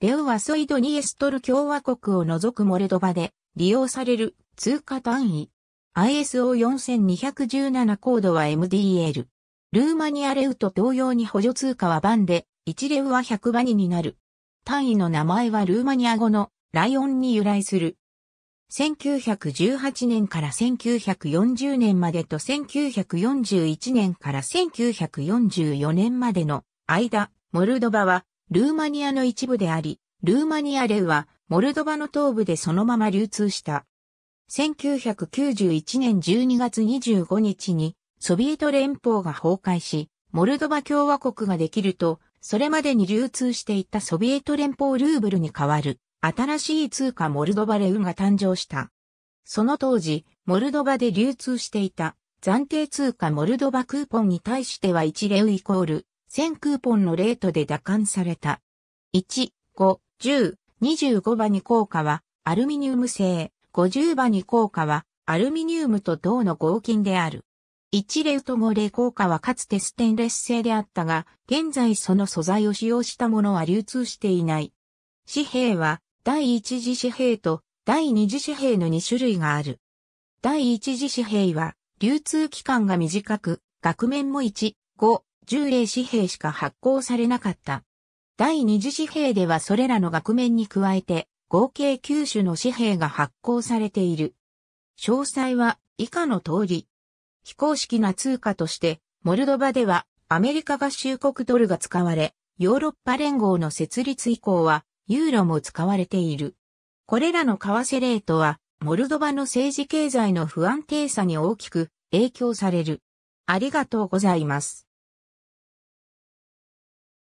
レオはソイドニエストル共和国を除くモレドバで利用される通貨単位。ISO4217 コードは MDL。ルーマニアレウと同様に補助通貨はバンで、1レウは100バニになる。単位の名前はルーマニア語のライオンに由来する。1918年から1940年までと1941年から1944年までの間、モルドバはルーマニアの一部であり、ルーマニアレウは、モルドバの東部でそのまま流通した。1991年12月25日に、ソビエト連邦が崩壊し、モルドバ共和国ができると、それまでに流通していたソビエト連邦ルーブルに代わる、新しい通貨モルドバレウが誕生した。その当時、モルドバで流通していた暫定通貨モルドバクーポンに対しては1レウイコール1000クーポンのレートで打艦された。1、5、10、25場に効果はアルミニウム製、50場に効果はアルミニウムと銅の合金である。1レート5レ効果はかつてステンレス製であったが、現在その素材を使用したものは流通していない。紙幣は第一次紙幣と第二次紙幣の2種類がある。第一次紙幣は流通期間が短く、額面も1、5、10例紙幣しか発行されなかった。第二次紙幣ではそれらの額面に加えて、合計9種の紙幣が発行されている。詳細は以下の通り。非公式な通貨として、モルドバではアメリカ合衆国ドルが使われ、ヨーロッパ連合の設立以降はユーロも使われている。これらの為替レートは、モルドバの政治経済の不安定さに大きく影響される。ありがとうございます。